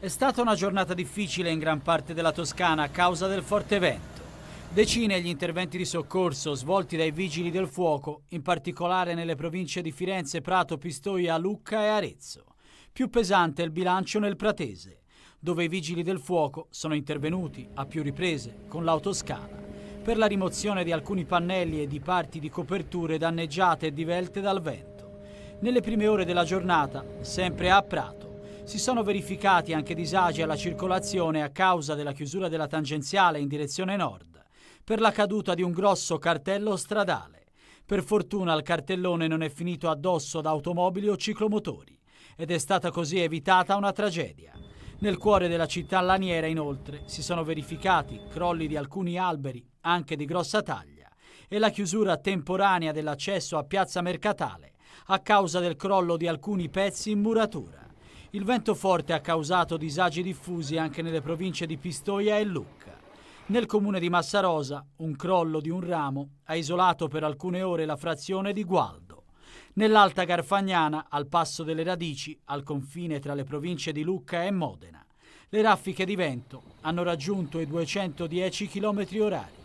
È stata una giornata difficile in gran parte della Toscana a causa del forte vento. Decine gli interventi di soccorso svolti dai vigili del fuoco, in particolare nelle province di Firenze, Prato, Pistoia, Lucca e Arezzo. Più pesante è il bilancio nel Pratese, dove i vigili del fuoco sono intervenuti a più riprese con l'autoscala per la rimozione di alcuni pannelli e di parti di coperture danneggiate e divelte dal vento. Nelle prime ore della giornata, sempre a Prato, si sono verificati anche disagi alla circolazione a causa della chiusura della tangenziale in direzione nord, per la caduta di un grosso cartello stradale. Per fortuna il cartellone non è finito addosso ad automobili o ciclomotori ed è stata così evitata una tragedia. Nel cuore della città laniera inoltre si sono verificati crolli di alcuni alberi, anche di grossa taglia, e la chiusura temporanea dell'accesso a Piazza Mercatale a causa del crollo di alcuni pezzi in muratura. Il vento forte ha causato disagi diffusi anche nelle province di Pistoia e Lucca. Nel comune di Massarosa, un crollo di un ramo ha isolato per alcune ore la frazione di Gualdo. Nell'Alta Garfagnana, al passo delle radici, al confine tra le province di Lucca e Modena, le raffiche di vento hanno raggiunto i 210 km orari.